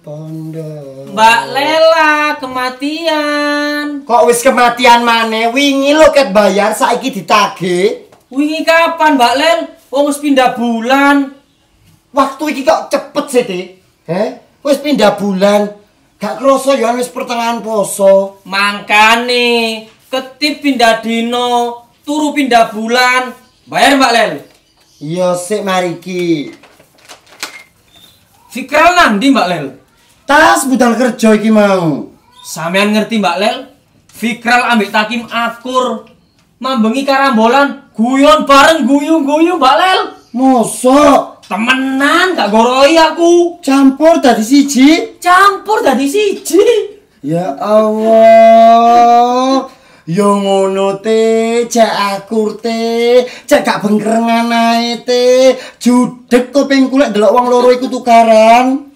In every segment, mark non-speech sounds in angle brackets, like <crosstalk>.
pondok. Mbak Lela kematian. Kok wis kematian mana? Wingi lo ket bayar saiki ditage Wingi kapan, Mbak Lel? Wong wis pindah bulan. Waktu iki kok cepet sih, Ti? Wis pindah bulan. Gak kroso ya wis pertengahan poso. Mangkane ketip pindah dino, turu pindah bulan. Bayar, Mbak Lel. Iya sik mari iki. Fikral nanti Mbak Lel. Tas budal kerja iki mau. Sampean ngerti Mbak Lel? Fikral ambek Takim akur. Mambengi karambolan, guyon bareng guyu-guyu Mbak Lel. Mosok temenan gak goroi aku. Campur dari siji, campur dari siji. Ya Allah. Yo ya ngono te, cek akur te, cek gak bengkerengan ae te. Judek kuping kulek delok wong loro iku tukaran.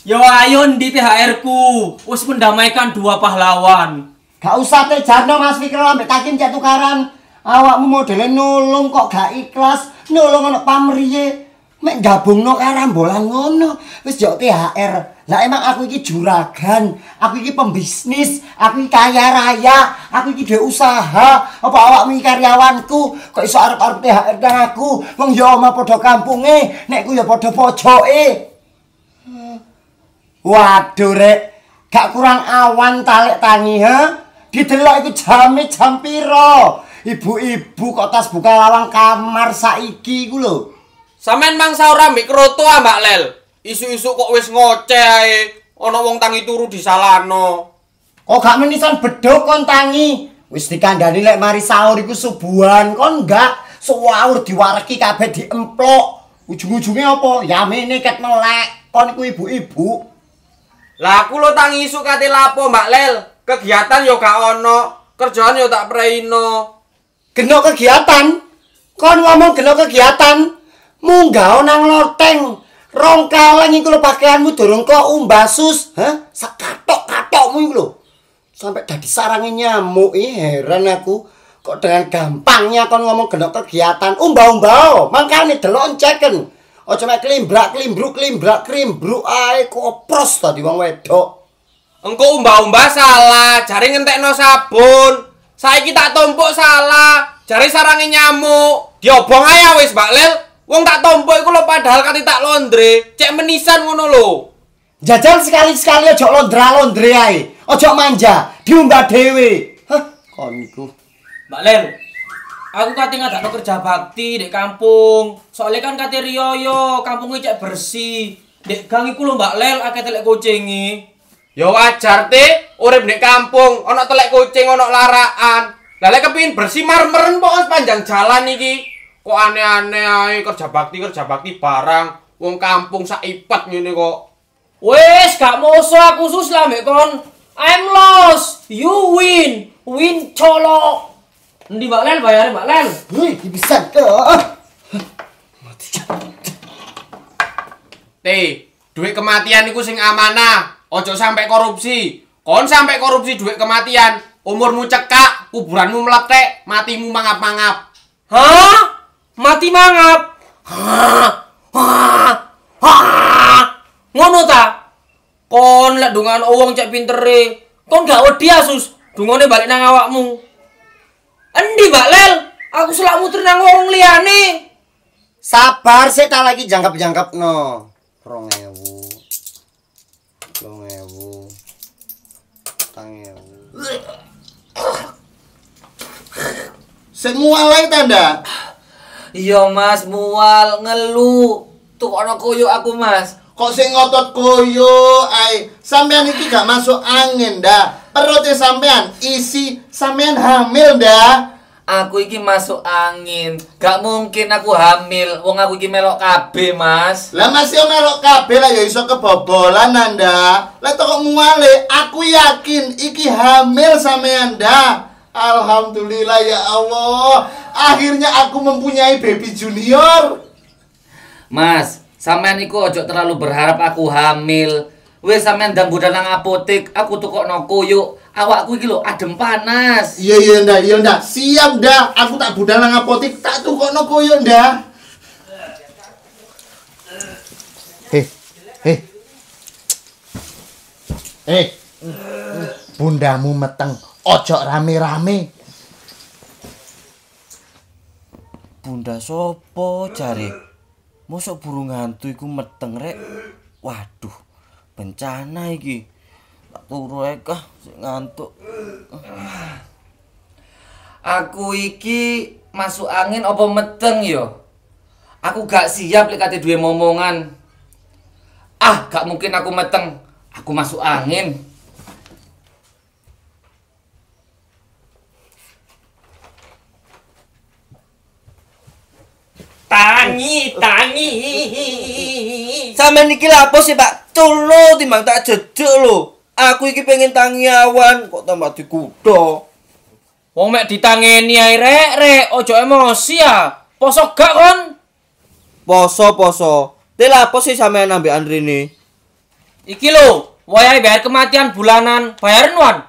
Yo ayun di THR ku, us mendamaikan dua pahlawan. Gak usah teh jarno mas Fikro, ambil takin cek tukaran. Awakmu modelnya nulung kok gak ikhlas, nulung anak pamriye. Mek gabungno no karambolan ngono, wis jok THR. Lah emang aku iki juragan, aku iki pembisnis, aku iki kaya raya, aku iki dhewe usaha. Apa awakmu iki karyawanku kok iso arep-arep THR nang aku? Wong yo omah padha kampunge, nekku yo padha pojoke. Waduh rek, gak kurang awan talek tangi ha? Didelok iku jam jam piro? Ibu-ibu kok tas buka lawang kamar saiki iku lho. Sampeyan mangsa ora roto, ah, Mbak Lel. Isu-isu kok wis ngoceh ae. Ana wong tangi turu disalano. Kok gak menisan bedhok kon tangi? Wis dikandani lek mari sahur iku subuhan kon gak sahur diwareki kabeh diemplok. Ujung-ujunge opo, Ya mene melek. Kon iku ibu-ibu. Laku lo tang isu kate lapo Mbak Lel? Kegiatan yo gak ono, kerjaan yo tak preino. Genok kegiatan? Kon ngomong genok kegiatan? Munggah nang loteng. Rong kaleng iku lo pakaianmu durung kok umbasus, ha? Sekatok-katokmu iku lo. Sampai dadi sarange nyamuk, ih heran aku. Kok dengan gampangnya kon ngomong genok kegiatan, umbah-umbah, mangkane delok ceken. -umbah. Ojo mek klimbrak klimbruk klimbrak krimbruk ae kopros tadi wong wedok. Engko umba-umba salah, jari ngentekno sabun. Saiki tak tumpuk salah, jari sarange nyamuk. Diobong ae wis, Mbak Lil. Wong tak tumpuk iku lho padahal kan tak londre, cek menisan ngono lho. Jajal sekali-sekali ojo londra londre ae. Ojo manja, diumbah dhewe. Hah, kon iku. Mbak Lil, Aku kate ngajak kerja bakti di kampung. Soalnya kan kate Rioyo, kampungnya cek bersih. Dek gang iku lho Mbak Lel akeh telek kucingi. Ya wajar te, urip di kampung, ana telek kucing, ana laraan. Lah lek kepengin bersih marmeren kok sepanjang jalan iki. Kok aneh-aneh ae kerja bakti, kerja bakti barang. Wong kampung sak ipet ngene kok. Wes gak moso aku sus lah mek kon. I'm lost, you win, win colok. Nanti Mbak Len bayar Mbak Len. Wih, bisa ah. Mati Teh, duit kematian itu sing amanah. Ojo sampai korupsi. Kon sampai korupsi duit kematian, umurmu cekak, kuburanmu meletek, matimu mangap-mangap. Hah? Mati mangap? Hah? Hah? Hah? Ngono ta? Kon lek dungan wong cek pintere, kon gak wedi asus. balik nang awakmu. Endi Mbak Lel? Aku selak muter nang wong liyane. Sabar sih tak lagi jangkep-jangkep no. Rongewu. Rongewu. Tangewu. Semua mual tanda. Iya Mas, mual ngeluh. orang koyo aku Mas. Kok sing ngotot koyo ay. Sampai ini gak masuk angin dah perutnya sampean isi sampean hamil dah aku iki masuk angin gak mungkin aku hamil wong aku iki melok KB mas lah masih yo melok KB lah ya iso kebobolan anda lah toko muale aku yakin iki hamil sama anda Alhamdulillah ya Allah akhirnya aku mempunyai baby junior mas sampean iku ojo terlalu berharap aku hamil Wes sampean ndang budal nang apotek, aku tukokno koyo awakku iki lho adem panas. Iya iya ndak, iya ndak. Siap ndak, aku tak budal nang apotek, tak tukokno koyo ndak. Hei eh, eh. hei Eh. Bundamu meteng, ojo rame-rame. Bunda sopo cari, Mosok burung hantu iku meteng rek. Waduh bencana iki tak turu ae kah ngantuk aku iki masuk angin apa meteng yo ya? aku gak siap lek kate duwe momongan ah gak mungkin aku meteng aku masuk angin tangi tangi sama niki lah pos sih, Pak? Culo timbang tak jeduk lo. Aku iki pengen tangiawan kok tambah dikudo, Wong mek ditangeni ae rek rek, ojo emosi ya. Poso gak kon? Poso poso. Te sama sih sampeyan ambek Andrini? Iki lo, wayahe bayar kematian bulanan, bayar nuan,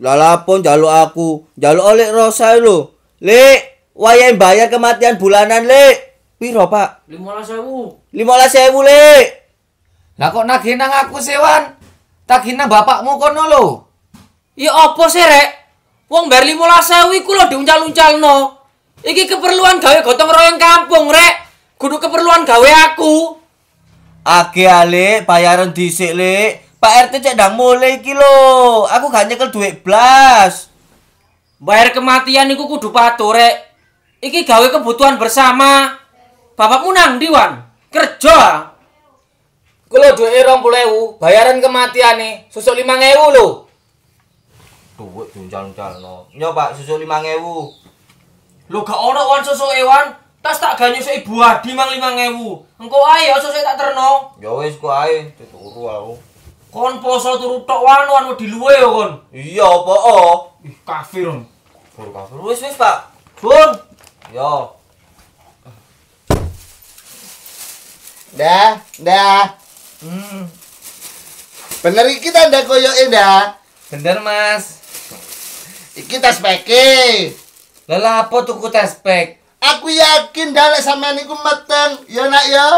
lala pun aku, jalur oleh Rosa lo, Lek, wayahe bayar kematian bulanan, le. Piro, Pak? 15.000. 15.000, Le. Lah kok nagih nang aku sewan? Tagih nang bapakmu kono lho. Ya opo sih, Rek? Wong bar 15.000 iku lho diuncal-uncalno. Iki keperluan gawe gotong royong kampung, Rek. Kudu keperluan gawe aku. Age ah, lek bayaran dhisik, lek Pak RT cek ndang mulai iki lho. Aku gak nyekel duit blas. Bayar kematian iku kudu patuh, Rek. Iki gawe kebutuhan bersama. Bapak nang diwan kerja kalau dua orang bayaran kematian nih susu lima ngewu lo duit tunjal tunjal no nyoba susu lima ngewu lo gak ono wan sosok ewan tas tak ganyu si ibu adi mang lima ngewu engkau ayo sosok tak terno jauh sih kau ayo itu uru aku kon poso turu tok wan wan di luwe kon iya apa oh? Ih, kafir kafir wis-wis pak bun yo Dah, dah. Hmm. Bener iki tanda koyoke dah. Bener, Mas. Iki tas peke. Lah apa tuku tas pek? Aku yakin dalek sampean iku meteng, ya nak ya.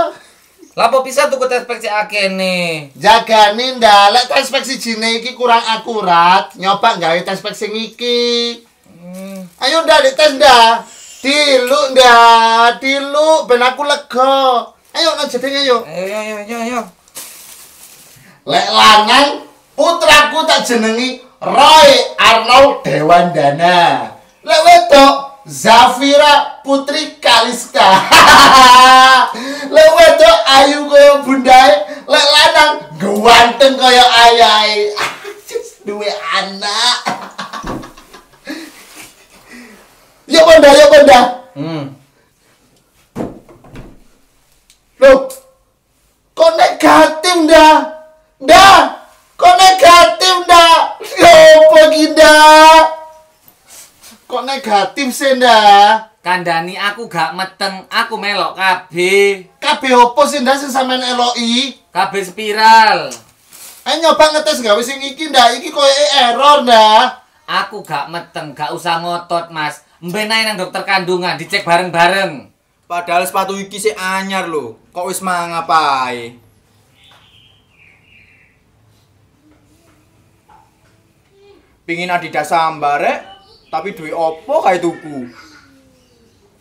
Lapo bisa tuku tes pek si akene? Jagani ndalek tes pek si jine iki kurang akurat, nyoba gawe tes pek si iki. Hmm. Ayo ndalek tes ndak Diluk nda, diluk ben aku lega. Ayo nang jedenge ayo Ayo ayo ayo ayo. Lek lanang putraku tak jenengi Roy Arnold Dewandana. Lek wedok Zafira Putri Kaliska. <laughs> Lek wedok ayu koyo bundae, lek lanang ganteng koyo ayai <laughs> Duwe anak. <laughs> Yo ya, bunda yo ya, bunda Hmm. Loh, kok negatif dah? Dah, kok negatif dah? Yo, pergi dah. Kok negatif sih dah? Kandani aku gak meteng, aku melok KB. KB apa sih dah sih sama eloki? KB spiral. Ayo nyoba ngetes gak, sing ikin dah, iki koyo error dah. Aku gak meteng, gak usah ngotot, Mas. Mben yang dokter kandungan dicek bareng-bareng. Padahal sepatu iki sih anyar lho. Kok wis mangapai? Pingin Adidas sambar rek, tapi duwe opo kae tuku?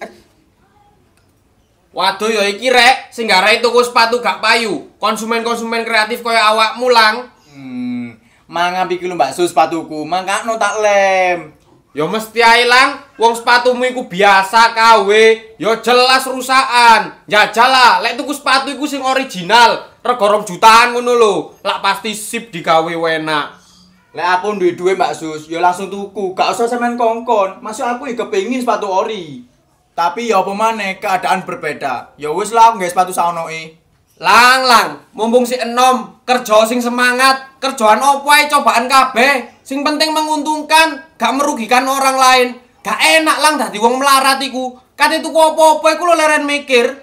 Eh. Waduh ya iki rek, sing garai tuku sepatu gak payu. Konsumen-konsumen kreatif koyo awakmu lang. Hmm, mangan iki lho Mbak Sus sepatuku, mangkano tak lem. Ya mesti ilang, wong sepatumu iku biasa kawe, ya jelas rusakan. Jajalah, lek tuku sepatu iku sing original, rega jutaan ngono lho. Lak pasti sip digawe enak. Lek aku duwe duwe Mbak Sus, ya langsung tuku, gak usah semen kongkon. Masuk aku iki kepengin sepatu ori. Tapi ya apa keadaan berbeda. Ya wis lah, nggae sepatu saonoke. Eh. Lang lang, mumpung si enom kerja sing semangat, kerjaan opoai cobaan kabeh. Sing penting menguntungkan, gak merugikan orang lain. Gak enak lang dah wong melarat iku. itu tuku opo-opo iku leren mikir.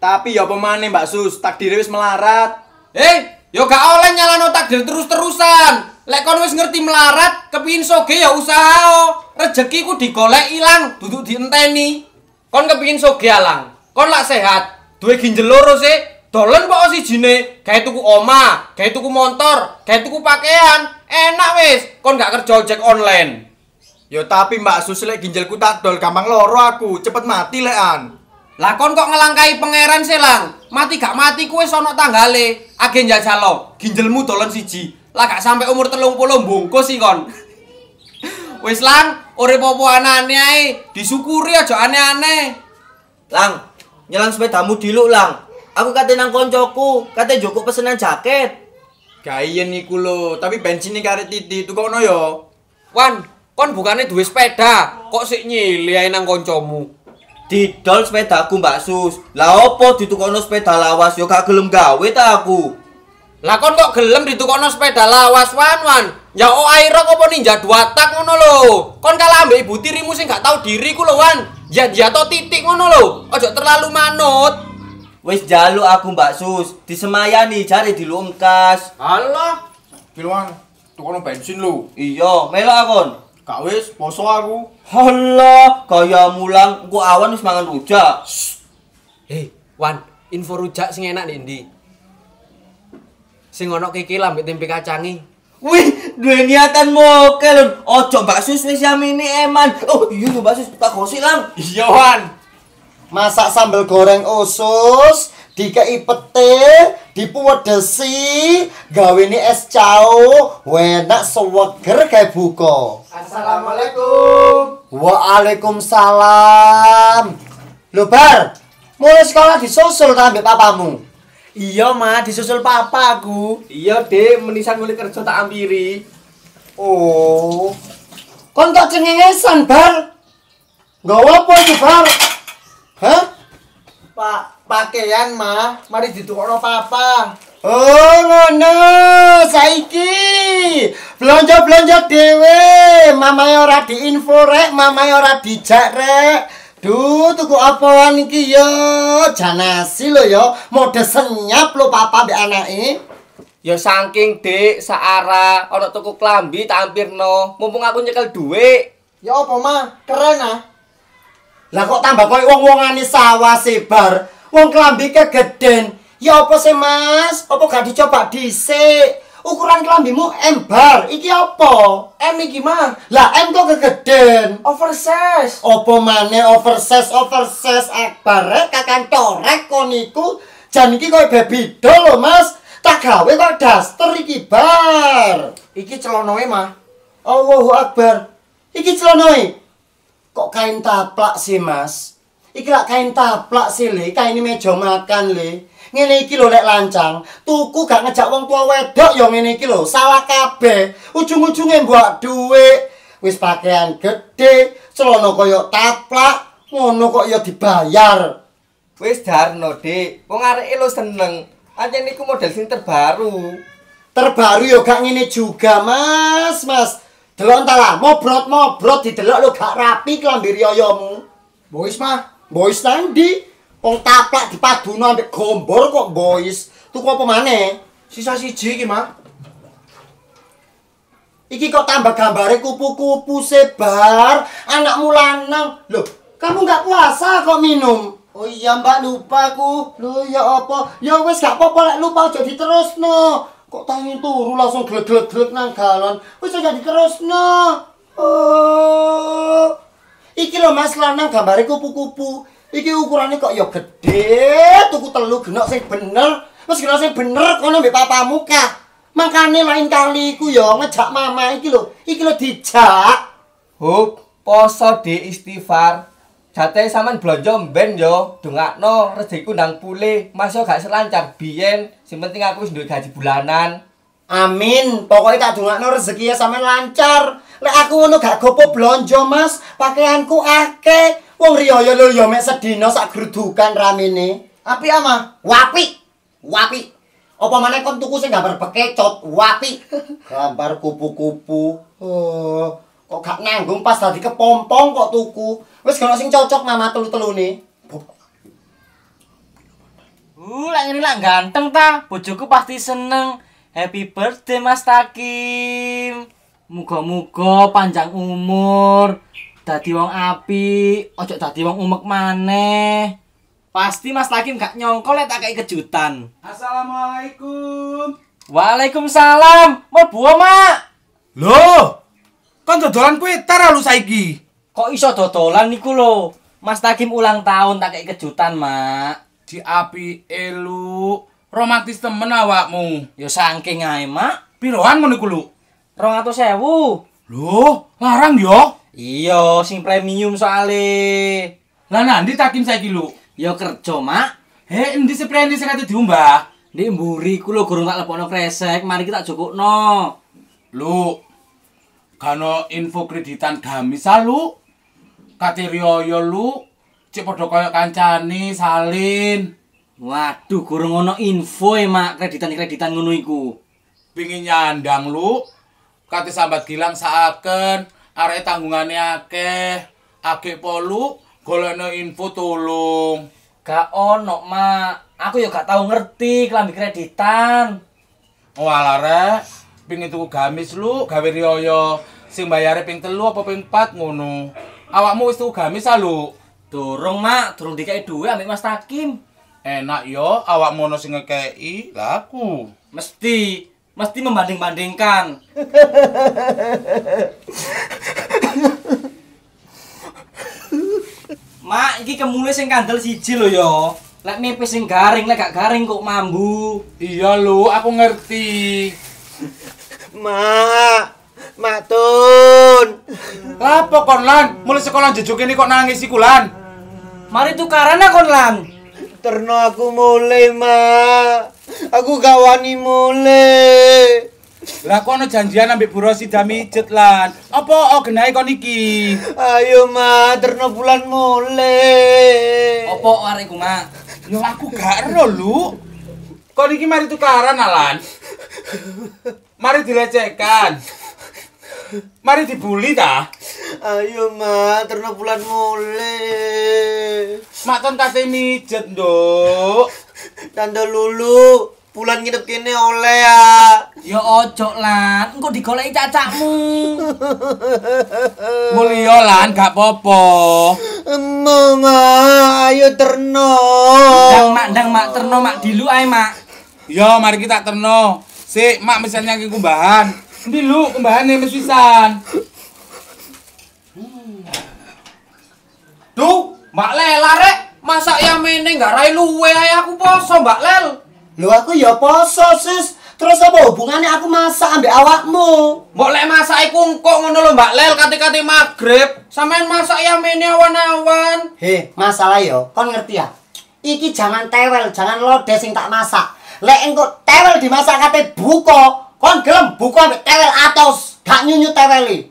Tapi ya pemanin Mbak Sus, takdir wis melarat. Eh, yo ya gak oleh nyalano takdir terus-terusan. Lek kon wis ngerti melarat, kepingin soge ya usaha. Oh. Rezeki ku digolek ilang, duduk dienteni. Kon kepingin soge alang. Kon lak sehat, duwe ginjel loro sih. Dolen kok jine, kayak tuku oma, kayak tuku motor, kayak tuku pakaian. Enak wes. kon gak kerja ojek online. Yo ya, tapi Mbak Sus lek ginjalku tak dol gampang loro aku, cepet mati lean. Lah kon kok ngelangkai pangeran selang? Mati gak mati kue sono tanggale. Agen jajalo, ginjelmu si siji. Lah gak sampai umur telung puluh bungkus sih kon. Wes <laughs> lang, ore popo aneh-aneh disyukuri aja aneh-aneh. Lang, nyelang sepedamu diluk lang. Aku katain nang koncoku, kata joko pesenan jaket. gaya niku lo, tapi bensinnya karet titi tukokno noyo. Wan, kon bukannya duit sepeda, kok sih nyili ae nang koncomu. sepeda aku Mbak Sus. Lah opo no sepeda lawas yo gak gelem gawe ta aku. Lah kon kok gelem no sepeda lawas wan wan. Ya o oh, airok opo ninja dua tak ngono lo. Kon kalah ambil ibu tirimu sih gak tau diri lo, wan. Ya dia to titik ngono lo, Ojo terlalu manut. Wis jaluk aku Mbak Sus, disemayani di dilumkas. Allah. Kiluan tukang bensin lu. Iya, melo akon. Kak wis poso aku. Allah, kaya mulang ku awan wis mangan rujak. Hei, eh, Wan, info rujak sing enak ndi? Sing ono kiki mbek tempe kacangi. Wih, dua niatan mokel. Ojo Mbak Sus wis yamini eman. Oh, iya Mbak Sus tak kosi lang. Iya, Wan masak sambal goreng usus dikei pete dipuwedesi gawene es cao wedak seweger kayak buko Assalamualaikum Waalaikumsalam lubar Bar mulai sekolah disusul ta ambek papamu Iya ma disusul papa aku Iya dek menisan mulai kerja tak ambiri Oh kontak cengengesan Bar Gak apa itu Bar Hah? Pak, pakaian mah mari ditukokno papa. Oh, ngono. Saiki blonjo-blonjo dhewe. Mamae ora diinfo rek, mamae ora dijak rek. Duh, tuku apaan iki yo! Janasi lo, yo! mode senyap lo, papa mbek anake. Ya saking dik saara ana tuku klambi tak ampirno, mumpung aku nyekel duwe. Ya apa mah? Keren ah. Lah kok tambah koyo wong-wongane sawah sebar, wong klambi kegeden. Ya opo sih, Mas? opo gak dicoba dhisik? Ukuran klambimu M bar. Iki opo? M iki mah. Lah M kok kegeden. Oversize. Opo maneh oversize oversize Akbar kakan torek kon Jan iki koyo baby doll Mas. Tak gawe kok daster iki bar. Iki celanane mah. Allahu Akbar. Iki celanane. kok kain taplak sih mas iki lak kain taplak sih le kain meja makan le ngene iki lho lek lancang tuku gak ngejak wong tua wedok ya ngene iki lho Sawah kabeh ujung-ujunge mbok duit wis pakaian gede celana koyo taplak ngono kok ya dibayar wis darno dik wong areke lo seneng anjen niku model sing terbaru terbaru ya gak ngene juga mas mas Delontala, mobrot mobrot didelok lo gak rapi kelam diri ayamu. Boys mah, boys nanti. Wong taplak dipaduno ambek gombor kok boys. Tuku apa maneh? Sisa siji iki, Mak. Iki kok tambah gambare kupu-kupu sebar, anakmu lanang. Loh, kamu gak puasa kok minum? Oh iya, Mbak, lupa aku. Loh, ya apa? Ya wis gak apa-apa lek lupa aja diterusno. kok tangin turu langsung gelek gelek gelek nang galon wis aja dikeros oh. iki lo mas lanang gambare kupu kupu iki ukurannya kok ya gede tuku telu genok sing bener mas genok sing bener kono mbak papa muka makanya lain kali ku ya ngejak mama iki lo iki lo dijak hup poso di istighfar Jate sampean blonjo ben yo dongakno rezekiku nang pule, Mas yo gak selancar biyen, sing penting aku wis gaji bulanan. Amin, pokoknya tak dongakno rezekine sampean lancar. Lek aku ngono gak gopo blonjo, Mas, pakaianku akeh. Wong riyo lho yo mek sedina sak grudukan ramene. Api ama? Wapi. Wapi. Apa maneh kon tuku sing gambar bekecot? Wapi. <laughs> gambar kupu-kupu. Oh. kok gak nanggung pas tadi kepompong kok tuku wis gak sing cocok mama telu-telu nih uh lah ini lah ganteng ta bojoku pasti seneng happy birthday mas takim muga-muga panjang umur dadi wong api ojo dadi wong umek maneh pasti mas takim gak nyongkol ya tak kayak kejutan assalamualaikum waalaikumsalam mau bua mak loh kan dodolan kue lu saiki kok iso dodolan niku lo mas takim ulang tahun tak kayak kejutan mak di api elu romantis temen awakmu ya sangking ae mak piroan mau niku lo rong atau sewu lo larang yo Iya, sing premium soale lah nanti takim saiki lo yo kerja mak Eh, ini si Prendi sekatnya diumbah. Ini mburi, kulo gurung tak lepono kresek, mari kita cukup no. Luk, Ano info kreditan gami salu. Katiryoyo lu. Cik podo kaya kancani salin. Waduh, kurang ngono info emak kreditan-kreditan ngono iku. Pingin nyandang lu. Kati sambat gilang saaken. Are tanggungannya ake. Ake polu. Golono info tolong. Gak ono, mak. Aku yo gak tau ngerti kelambi kreditan. Walare, pingin tuku gamis lu, gawe rioyo. Si bayar ping telu apa ping empat ngono. Awakmu wis gamis lho. Durung, Mak, durung dikai dua, ambil Mas Takim. Enak yo, awak mono sing ngekeki laku. Mesti, mesti membanding-bandingkan. Mak, iki kemule sing kandel siji lo yo. Lek nipis sing garing, lek gak garing kok mambu. Iya lo, aku ngerti. Mak, Matun. Lapo kon lan, mulai sekolah jujuk ini kok nangis iku lan. Mari tukaran kon lan. Terno aku mulai ma. Aku wani mulai. Lah kok ana janjian ambek Bu Dami mijet lan. Apa ogenai oh, kon iki? Ayo ma, terno bulan mulai. Apa arek ma? Yo aku gak ero lu. Kon iki mari tukaran lan. Mari dilecehkan. Mari dibuli ta? Ayo, Mak. terno bulan mule. Mak ton kate mijet, Nduk. Tanda lulu, bulan ngidup kene oleh ya. Ya ojok, lan, engko digoleki cacakmu. <laughs> Mulya lan, gak popo. Emma, ayo terno. Ndang mak, ndang mak terno mak dilu ae, Mak. Yo, mari kita terno. Sik, mak misalnya ngiku Ndi lu mbahane mesti san. Duh, Mbak Lela rek, masa ya meneh gak rai luwe ae aku poso Mbak Lel. Lu aku ya poso sis. Terus apa hubungannya aku masak ambek awakmu? Mbok lek masak iku engko ngono lho Mbak Lel kati-kati magrib, sampean masak ya meneh awan-awan. He, masalah yo, kon ngerti ya. Iki jangan tewel, jangan lodeh sing tak masak. Lek engko tewel dimasak kate buko, kon gelem buka ambek tewel atos gak nyunyu teweli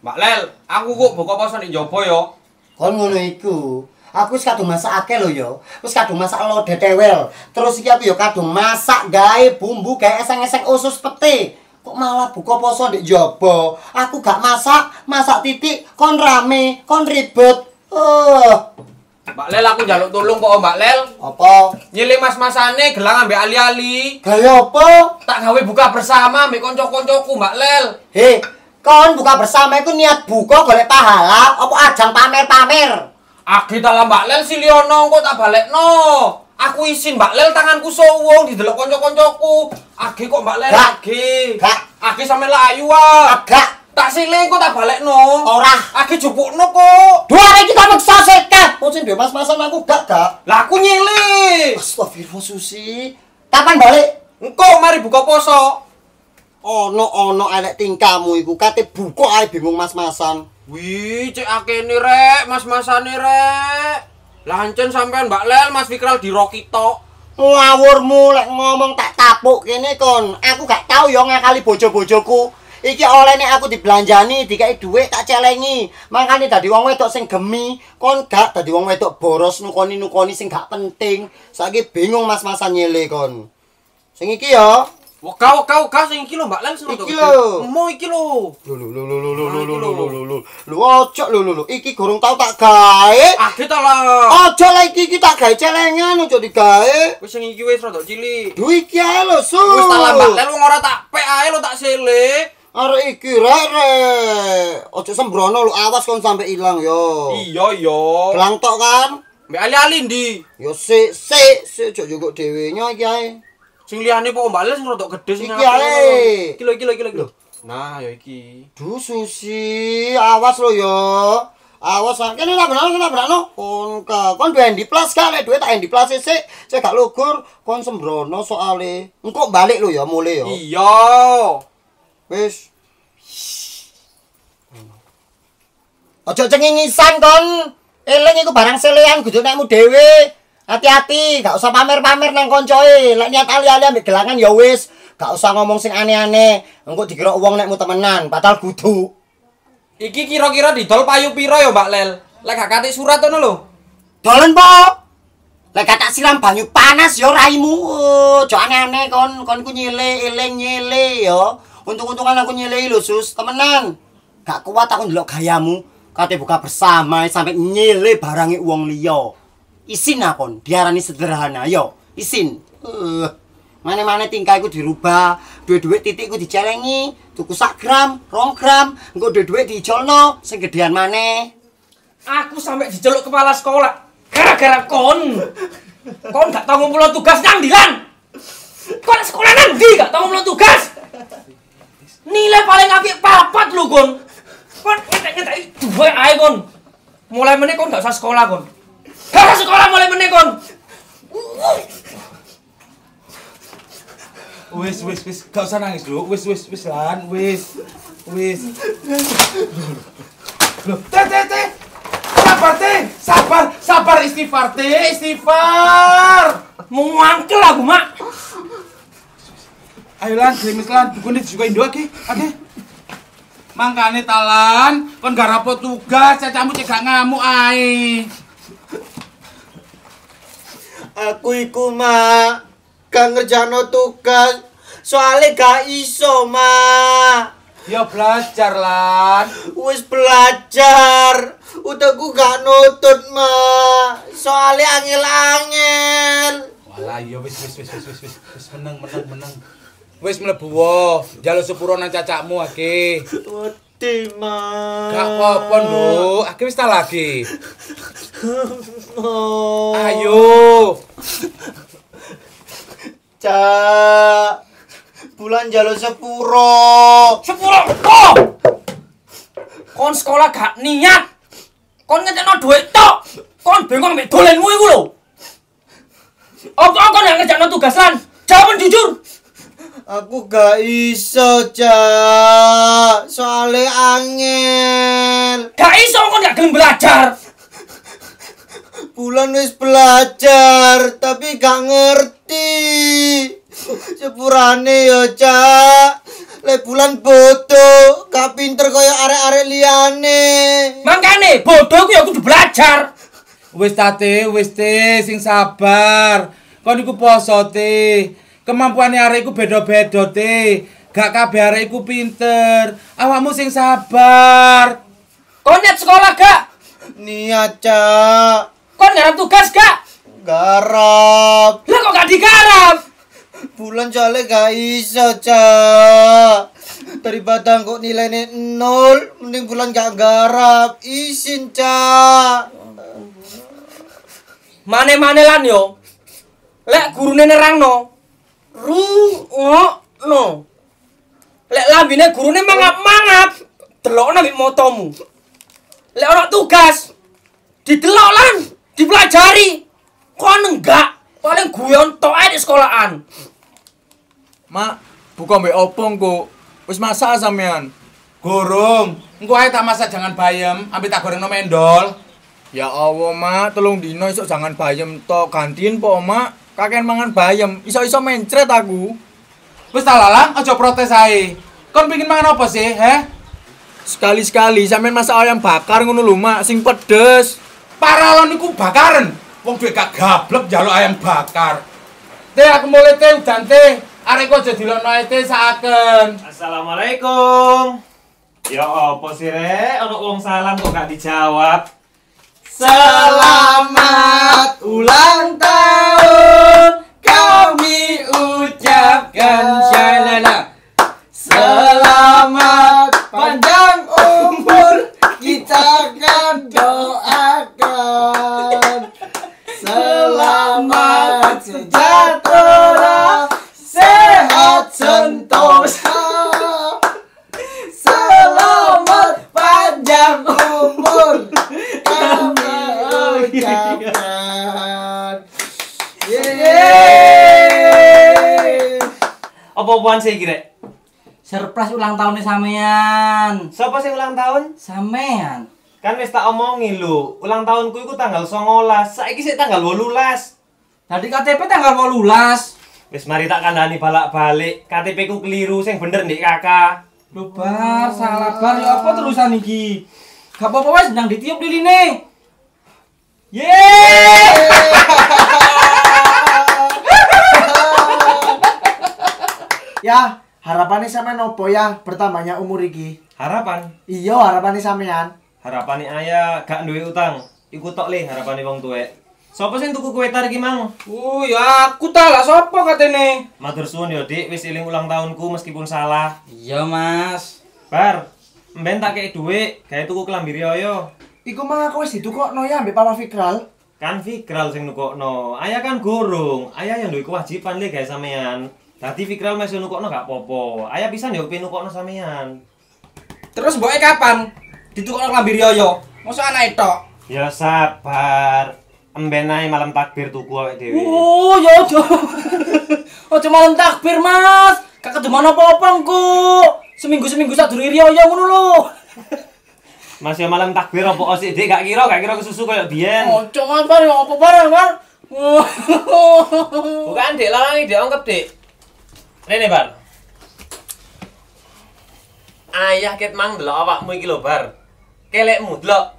mbak lel aku kok buka poso nih jopo yo kon ngono iku aku sih kadung masak akeh lo yo terus kadung masak lo tewel terus iki aku yo kadung masak gawe bumbu kayak eseng eseng usus pete kok malah buka poso nih jopo aku gak masak masak titik kon rame kon ribet oh Mbak Lel aku jaluk tolong kok Mbak Lel. Apa? Nyilih mas-masane gelang ambek ali-ali. Gaya apa? Tak gawe buka bersama ambek konco kancaku Mbak Lel. He, kon buka bersama itu niat buka golek pahala apa ajang pamer-pamer? Agi dalam Mbak Lel siliono kok tak balik no Aku isin Mbak Lel tanganku sowong didelok konco kancaku Agi kok Mbak Lel agi. Gak. Agi sampe layu wae. Gak. Tak siling kok tak balik orang lagi jupuk no kok. Dua lagi kita tak maksa sekat. Kok oh, mas-masan aku gak gak. Lah aku nyili Astagfirullah Susi. Kapan balik? Engkau mari buka poso. Ono ono elek tingkamu iku kate buka ae bingung mas-masan. Wih, cek akene rek, mas masan rek. Lancen sampean Mbak Lel Mas Fikral di rokito. Ngawurmu lek ngomong tak tapuk ini kon. Aku gak tau yo ya ngakali bojo-bojoku. iki oleh nek aku dibelanjani dikai duit tak celengi makane dadi wong wedok sing gemi kon gak dadi wong wedok boros nukoni nukoni sing gak penting saiki bingung mas-masan nyele kon sing iki yo Waka waka waka sing iki lho Mbak Lem sing iki lho. Mo iki lho. Lho lho lho lho lho lho lho lho lho lho lho ojo lho iki gorong tau tak gawe. Ah kita lah. Ojo lah iki iki tak gawe celengan ojo digawe. Wis sing iki wis rada cilik. Duh iki ae lho su. Wis tak lambat lho ora tak pek ae lho tak selek. Are iki rere. Ojo sembrono lu awas kon sampe ilang yo. Iya yo. Gelang tok kan? Mbak ali-ali ndi? Yo sik sik sik ojo dewe dhewenya iki ae. Sing liyane pokoke bales sing rodok gedhe sing ae. Iki lho iki lho iki lho. Nah, yo iki. Du susi, awas lo yo. Awas sak kene ora benar benar lo. Kon ka, kon duwe di plus ka lek duwe tak di plus sik. Saya gak lugur kon sembrono soale. Engko balik lo yo mule yo. Iya. Wis. Aja ngisan, kon. Eling iku barang selean gojo nekmu dhewe. Hati-hati, gak usah pamer-pamer nang koncoe. Lek niat ali-ali ambek gelangan ya wis, gak usah ngomong sing aneh-aneh. Engko dikira wong nekmu temenan, batal kudu. Iki kira-kira didol payu piro ya, Mbak Lel? Lek gak kate surat tono, lho. Dolen, po Lek gak tak siram banyu panas ya raimu. Ojo aneh-aneh kon, kon ku nyile, eling nyile yo. Ya. Untung-untungan aku nyilai lho, sus, temenan. Gak kuat aku ngelok gayamu. Kate buka bersama sampai nyile barangnya uang liyo. Isin apa? Diarani sederhana, yo. Isin. Mane-mane eh, mana tingkah dirubah. Dua-dua titik aku dicelengi. Tuku sak gram, rong gram. Engkau dua-dua dijolno. Segedean mana? Aku sampe dijeluk kepala sekolah. Gara-gara kon. Kon gak tau ngumpulan tugas nang dilan. Kon sekolah nang di gak tau ngumpulan tugas. Nilai paling apik papat lu, Gon. Kon ngetek-ngetek duwe ae, Kon. Mulai meneh kon gak usah sekolah, Kon. Gak usah sekolah mulai meneh, Kon. Wis wis wis, gak usah nangis, lu Wis wis wis lan, wis. Wis. lu teh teh teh. Sabar teh, sabar, sabar istighfar teh, istighfar. Mau aku, Mak ayo lan krim lan dukun juga indo oke oke mangkane talan kon gak rapot tugas saya camu cegak ngamuk ae aku iku ma gak ngerjano tugas soalnya gak iso ma ya belajar lan wis belajar utakku gak nutut ma soalnya angin-angin. walah ya wis wis wis wis wis wis menang menang menang wis mlebu wo, njaluk sepuro nang cacakmu ake. Wedi, Mas. Gak apa-apa, Nduk. Ake wis lagi. Ayo. Cak. Bulan jalur sepuro. Sepuro. kok. Oh! Kon sekolah gak niat. Kon ngetekno duit tok. Kon bengong mek dolenmu iku lho. Apa kon gak ngejakno tugasan? Jawab jujur. aku gak iso cak soale angel gak iso kok gak gelem belajar bulan wis belajar tapi gak ngerti sepurane ya, cak le bulan bodoh gak pinter koyo arek-arek liyane makane bodoh ku yo kudu belajar wis tate wis te sing sabar kon iku poso teh kemampuannya arek iku beda-beda te. Gak kabeh arek iku pinter. Awakmu sing sabar. Kon niat sekolah gak? Niat, Cak. Kon garap tugas gak? Garap. Lah kok gak digarap? Bulan jale gak iso, Cak. Daripada kok nilainya nol, mending bulan gak garap. Isin, Cak. Mane-mane lan yo. Lek gurune nerangno, rungokno. Lek lambine gurune mangap-mangap, delokno mbek motomu. Lek ora tugas, didelok lan dipelajari. Kon enggak, paling guyon tok di sekolahan. Mak, buka mbek opo engko? Wis masak sampean. Gorong, engko ae tak masak jangan bayem, ambil tak gorengno mendol. Ya Allah, Mak, telung dino esuk jangan bayem tok, gantiin po, Mak kakek mangan bayam iso-iso mencret aku wis tak lalang aja protes ae kon pengin mangan apa sih he sekali-sekali sampe masak ayam bakar ngono lho mak sing pedes paralon niku bakaran wong duwe gak gablek njaluk ayam bakar teh aku mulai teh udan teh arek kok jadi lono teh saken assalamualaikum ya apa sih re, ono wong salam kok gak dijawab selamat ulang tahun dengan Shalala Selamat panjang umur kita akan doakan Selamat sejahtera sehat sentosa Selamat panjang umur kami ucapkan oh, iya, iya. yeah apa apaan sih kira surprise ulang tahunnya sampean siapa sih ulang tahun sampean kan wis tak omongi lho ulang tahunku itu tanggal songolas saiki sih tanggal wolulas tadi KTP tanggal wolulas wis mari tak kandhani balak-balik KTP ku keliru sing bener nih kakak lho bar salah bar ya apa terusan iki gak apa-apa wis ndang ditiup liline yeay <laughs> Ya, harapannya sama nopo ya pertamanya umur iki? Harapan. Iya, harapannya sampean. harapannya ayah gak duwe utang. Iku tok le harapannya wong tuwek. Sopo sing tuku kue tar gimang? Uh, ya aku tak lah sopo katene. Matur suwun ya, Dik, wis iling ulang tahunku meskipun salah. Iya, Mas. Bar, mben tak kei dhuwit, gawe tuku klambi yo? Iku mah aku wis ditukokno ya ambek Papa Fikral. Kan Fikral sing no Ayah kan gurung, ayah yang duwe kewajiban le gawe sampean. Tadi Fikral masih nukokno gak popo. Ayah pisan ya pengen nukokno samian. Terus boke kapan? Ditukokno lambi riyoyo. Mosok anake tok. Ya sabar. Emben malam takbir tuku awake dhewe. Oh, ya aja. <laughs> Aja malam takbir, Mas. Kakak cuma apa-apa engko. Seminggu-seminggu sadurunge riyoyo ngono lho. <laughs> Mas ya malam takbir opo osi Dik gak kira gak kira kesusu koyo biyen. Oh, cuma apa opo barang, kan. Bukan Dik, larangi Dik ongkep Dik. Rene bar. Ayah ket mang delok awakmu iki lho bar. Kelekmu delok.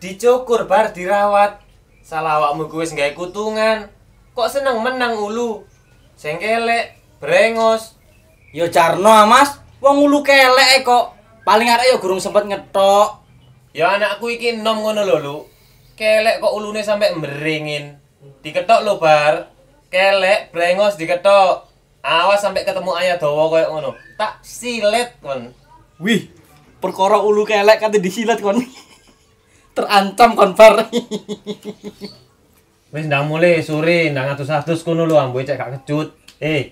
Dicukur bar dirawat. Salah awakmu kuwi wis gawe kutungan. Kok seneng menang ulu. Sing kelek, brengos. Ya jarno ah, Mas, wong ulu kelek kok. Paling arek ya gurung sempet ngetok. Ya anakku iki nom ngono lho, Kelek kok ulune sampe mringin. Diketok lho bar. kelek brengos diketok awas sampai ketemu ayah dawa kayak ngono tak silet kon wih perkara ulu kelek kate silet kon <laughs> terancam kon bar <laughs> wis ndang mulai sore ndang ngatus-atus kono lu ambu cek gak kecut eh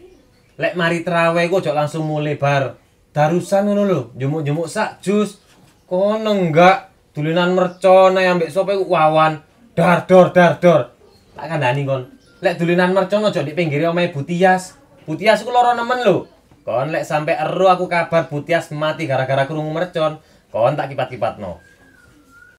lek mari trawe ku ojo langsung mulai bar darusan ngono lu jemuk jumuk sak jus kono enggak tulinan mercon ambek sopo wawan dar dor dar dor tak kandani kon lek dulinan mercon aja ning pinggire omahe Butias. Butias ku lara nemen lho. Kon lek sampe eru aku kabar Butias mati gara-gara krungu mercon, kon tak kipat-kipatno.